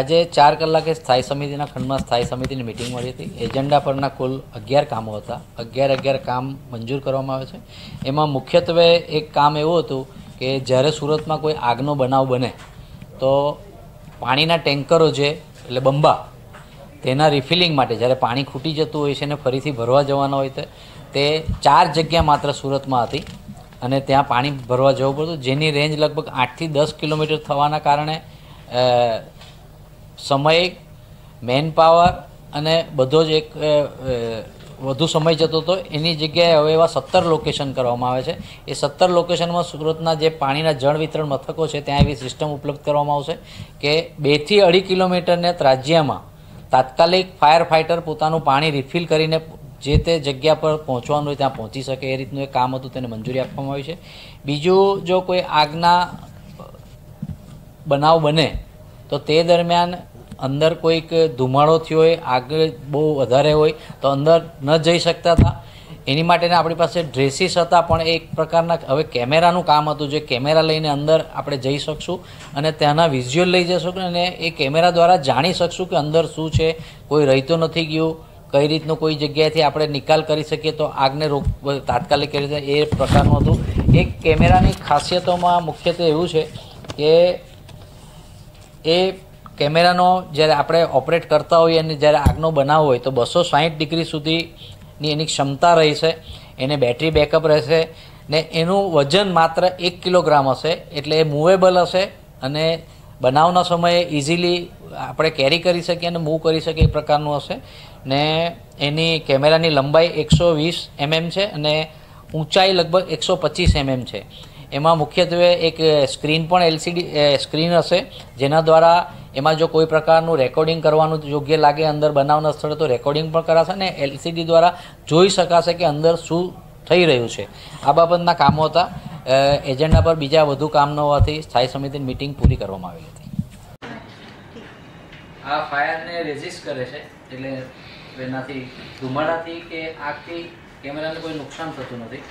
આજે ચાર કલાકે સ્થાયી સમિતિના ખંડમાં સ્થાયી સમિતિની મિટિંગ મળી હતી એજન્ડા પરના કુલ અગિયાર કામો હતા અગિયાર અગિયાર કામ મંજૂર કરવામાં આવે છે એમાં મુખ્યત્વે એક કામ એવું હતું કે જ્યારે સુરતમાં કોઈ આગનો બનાવ બને તો પાણીના ટેન્કરો જે એટલે બંબા તેના રિફિલિંગ માટે જ્યારે પાણી ખૂટી જતું હોય છે અને ફરીથી ભરવા જવાના હોય તે ચાર જગ્યા માત્ર સુરતમાં હતી અને ત્યાં પાણી ભરવા જવું પડતું જેની રેન્જ લગભગ આઠથી દસ કિલોમીટર થવાના કારણે સમય મેન પાવર અને બધો જ એક વધુ સમય જતો હતો એની જગ્યાએ હવે એવા સત્તર લોકેશન કરવામાં આવે છે એ સત્તર લોકેશનમાં સુરતના જે પાણીના જળ વિતરણ મથકો છે ત્યાં એવી સિસ્ટમ ઉપલબ્ધ કરવામાં આવશે કે બેથી અઢી કિલોમીટરને ત્રાજ્યમાં તાત્કાલિક ફાયર ફાઇટર પોતાનું પાણી રિફિલ કરીને જે તે જગ્યા પર પહોંચવાનું હોય ત્યાં પહોંચી શકે એ રીતનું એક કામ હતું તેને મંજૂરી આપવામાં આવી છે બીજું જો કોઈ આગના બનાવ બને તો તે દરમિયાન અંદર કોઈક ધુમાડો થયો હોય આગ બહુ વધારે હોય તો અંદર ન જઈ શકતા હતા એની માટેના આપણી પાસે ડ્રેસીસ હતા પણ એક પ્રકારના હવે કેમેરાનું કામ હતું જે કેમેરા લઈને અંદર આપણે જઈ શકશું અને ત્યાંના વિઝ્યુઅલ લઈ જઈ શકું અને એ કેમેરા દ્વારા જાણી શકશું કે અંદર શું છે કોઈ રહેતો નથી ગયું કઈ રીતનું કોઈ જગ્યાએથી આપણે નિકાલ કરી શકીએ તો આગને રોક તાત્કાલિક કરી એ પ્રકારનું હતું એક કેમેરાની ખાસિયતોમાં મુખ્યત્વે એવું છે કે એ કેમેરાનો જ્યારે આપણે ઓપરેટ કરતા હોઈએ અને જ્યારે આગનો બનાવ હોય તો બસો સાહીઠ ડિગ્રી સુધીની એની ક્ષમતા રહેશે એને બેટરી બેકઅપ રહેશે ને એનું વજન માત્ર એક કિલોગ્રામ હશે એટલે એ મૂવેબલ હશે અને બનાવના સમયે ઇઝીલી આપણે કેરી કરી શકીએ અને મૂવ કરી શકીએ એ પ્રકારનું હશે ને એની કેમેરાની લંબાઈ એકસો વીસ એમએમ છે અને ઊંચાઈ લગભગ એકસો પચીસ એમએમ છે એમાં મુખ્યત્વે એક સ્ક્રીન પણ એલસીડી સ્ક્રીન હશે જેના દ્વારા એમાં જો કોઈ પ્રકારનું રેકોર્ડિંગ કરવાનું યોગ્ય લાગે અંદર બનાવના સ્થળે તો રેકોર્ડિંગ પણ કરાશે અને એલસીડી દ્વારા જોઈ શકાશે કે અંદર શું થઈ રહ્યું છે આ બાબતના કામો હતા એજન્ડા પર બીજા વધુ કામ ન હોવાથી સ્થાયી સમિતિની મિટિંગ પૂરી કરવામાં આવી હતી આ ફાયરને રેઝિસ્ટ કરે છે એટલે એનાથી ધુમાડાથી કે આગથી કેમેરાને કોઈ નુકસાન થતું નથી